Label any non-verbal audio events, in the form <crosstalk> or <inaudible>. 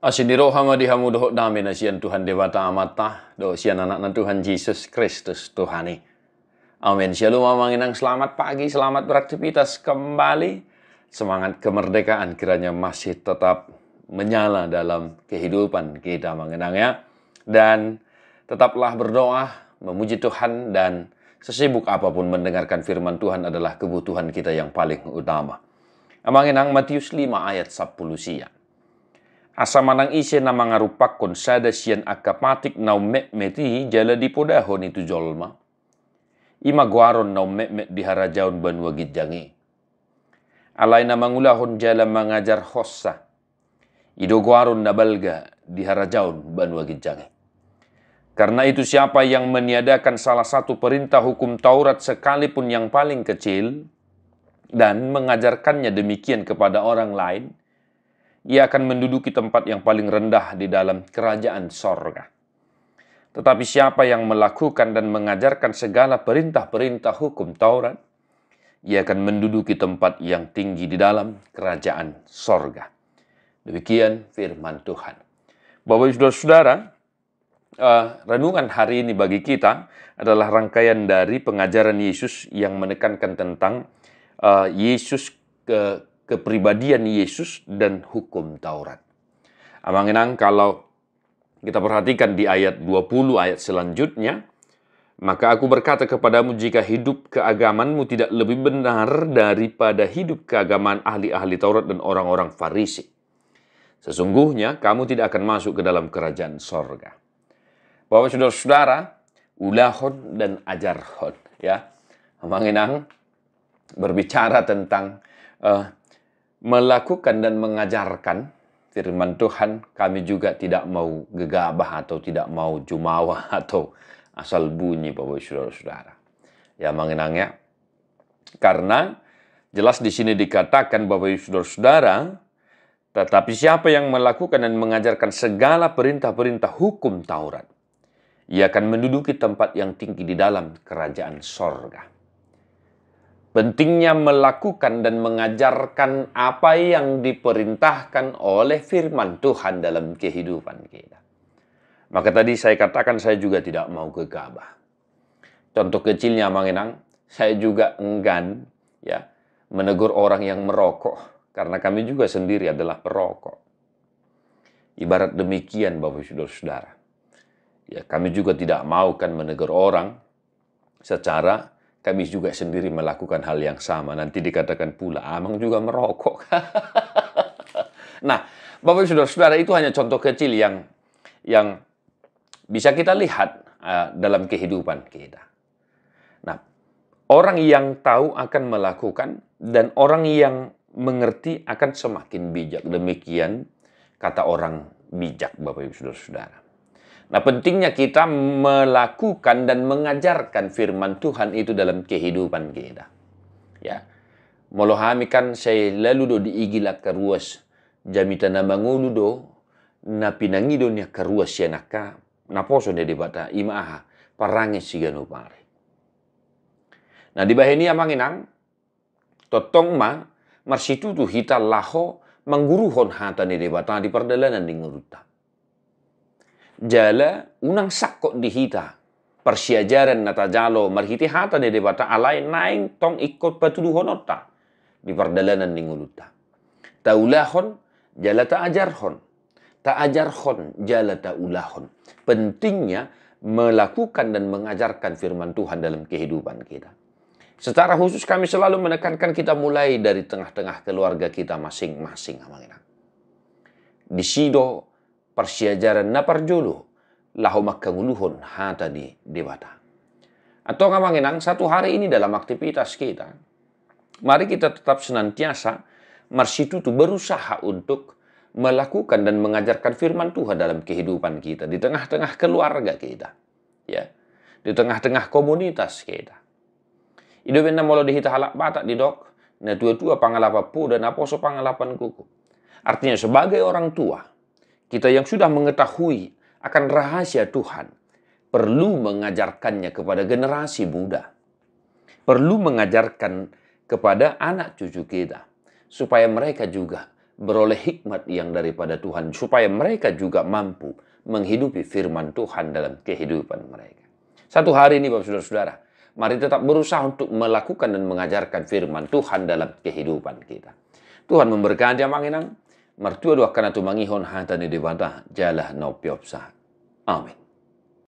Asidiro hamadi hamudoh damin asian Tuhan Dewata Amata, do sian anak Tuhan Yesus Kristus Tuhan ni. Amin. Shalom amanginang selamat pagi, selamat beraktivitas kembali. Semangat kemerdekaan kiranya masih tetap menyala dalam kehidupan kita mengenang ya. Dan tetaplah berdoa, memuji Tuhan dan sesibuk apapun mendengarkan firman Tuhan adalah kebutuhan kita yang paling utama. Amanginang Matius 5 ayat 10 siang asamanang ise na mga rupakon sada siyan akapatik na umekmeti jala di podahon itu jolma. Imagwaron na umetmet diharajaon banwagid jangi. Alay na mangulahon jala mangajar hossa. Idogwaron na balga diharajaon banwagid jangi. Karena itu siapa yang meniadakan salah satu perintah hukum Taurat sekalipun yang paling kecil dan mengajarkannya demikian kepada orang lain, ia akan menduduki tempat yang paling rendah di dalam kerajaan sorga. Tetapi siapa yang melakukan dan mengajarkan segala perintah-perintah hukum Taurat, ia akan menduduki tempat yang tinggi di dalam kerajaan sorga. Demikian firman Tuhan. Bapak, saudara-saudara, uh, renungan hari ini bagi kita adalah rangkaian dari pengajaran Yesus yang menekankan tentang uh, Yesus ke kepribadian Yesus dan hukum Taurat. Abang Enang kalau kita perhatikan di ayat 20 ayat selanjutnya, maka aku berkata kepadamu jika hidup keagamanmu tidak lebih benar daripada hidup keagamaan ahli-ahli Taurat dan orang-orang Farisi. Sesungguhnya kamu tidak akan masuk ke dalam kerajaan sorga. Bapak saudara-saudara, ulahon dan ajarhon. Ya, Abang Enang berbicara tentang uh, melakukan dan mengajarkan firman Tuhan, kami juga tidak mau gegabah atau tidak mau jumawa <laughs> atau asal bunyi Bapak Saudara-saudara. Ya mengenangnya. Karena jelas di sini dikatakan Bapak Saudara-saudara, tetapi siapa yang melakukan dan mengajarkan segala perintah-perintah hukum Taurat, ia akan menduduki tempat yang tinggi di dalam kerajaan sorga. Pentingnya melakukan dan mengajarkan apa yang diperintahkan oleh firman Tuhan dalam kehidupan kita. Maka tadi saya katakan saya juga tidak mau ke Ka'bah. Contoh kecilnya Mangenang, saya juga enggan ya menegur orang yang merokok karena kami juga sendiri adalah perokok. Ibarat demikian Bapak Saudara-saudara. Ya, kami juga tidak mau kan menegur orang secara kami juga sendiri melakukan hal yang sama. Nanti dikatakan pula, Amang juga merokok. <laughs> nah, Bapak Saudara-saudara itu hanya contoh kecil yang yang bisa kita lihat uh, dalam kehidupan kita. Nah, orang yang tahu akan melakukan dan orang yang mengerti akan semakin bijak. Demikian kata orang bijak Bapak Ibu Saudara-saudara. Nah, pentingnya kita melakukan dan mengajarkan firman Tuhan itu dalam kehidupan kita. Ya. Molohami kan saya lalu do ke ruas. jamita na mangulu do na pinangido nya karuas ya naka na poso debata debata imaha si ganu pare. Nah, di baheni amanginang totong ma marsitu tu hita laho mangguruhon hata ni debata di perdalanan di nguruta jala unang sakok dihita persiajaran nata jalo marhiti hata de debata alai naing tong ikut patudu honota di perdalanan ninguluta taulahon jala ta hon ta hon jala ta ulahon pentingnya melakukan dan mengajarkan firman Tuhan dalam kehidupan kita secara khusus kami selalu menekankan kita mulai dari tengah-tengah keluarga kita masing-masing di sido Persiajaran na parjulu. Lahu makkanguluhun di debata. Atau kamanginang satu hari ini dalam aktivitas kita. Mari kita tetap senantiasa marsitutu berusaha untuk melakukan dan mengajarkan firman Tuhan dalam kehidupan kita di tengah-tengah keluarga kita ya di tengah-tengah komunitas kita ido benna molo dihita halak batak di dok na tua tua pangalapa pu dan aposo pangalapan kuku artinya sebagai orang tua kita yang sudah mengetahui akan rahasia Tuhan perlu mengajarkannya kepada generasi muda. Perlu mengajarkan kepada anak cucu kita supaya mereka juga beroleh hikmat yang daripada Tuhan, supaya mereka juga mampu menghidupi firman Tuhan dalam kehidupan mereka. Satu hari ini Bapak Saudara-saudara, mari tetap berusaha untuk melakukan dan mengajarkan firman Tuhan dalam kehidupan kita. Tuhan memberkati amanginan. Ya martua doakan akana tumangi hon di devanta jalah no piopsa Amin.